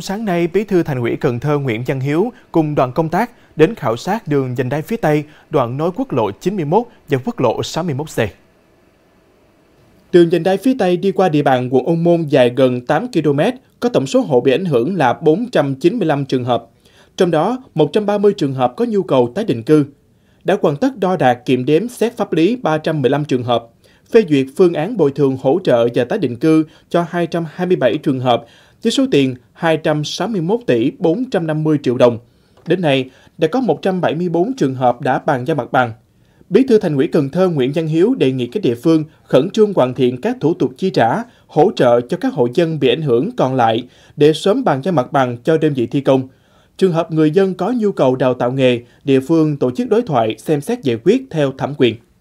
Sáng nay, Bí thư Thành ủy Cần Thơ Nguyễn Văn Hiếu cùng đoàn công tác đến khảo sát đường dành đai phía Tây, đoạn nối quốc lộ 91 và quốc lộ 61C. Đường dành đai phía Tây đi qua địa bàn quận Ôn Môn dài gần 8 km, có tổng số hộ bị ảnh hưởng là 495 trường hợp. Trong đó, 130 trường hợp có nhu cầu tái định cư. Đã hoàn tất đo đạc kiểm đếm xét pháp lý 315 trường hợp, phê duyệt phương án bồi thường hỗ trợ và tái định cư cho 227 trường hợp với số tiền 261 tỷ 450 triệu đồng. Đến nay, đã có 174 trường hợp đã bàn giao mặt bằng. Bí thư Thành ủy Cần Thơ Nguyễn Văn Hiếu đề nghị các địa phương khẩn trương hoàn thiện các thủ tục chi trả, hỗ trợ cho các hộ dân bị ảnh hưởng còn lại để sớm bàn giao mặt bằng cho đơn vị thi công. Trường hợp người dân có nhu cầu đào tạo nghề, địa phương tổ chức đối thoại xem xét giải quyết theo thẩm quyền.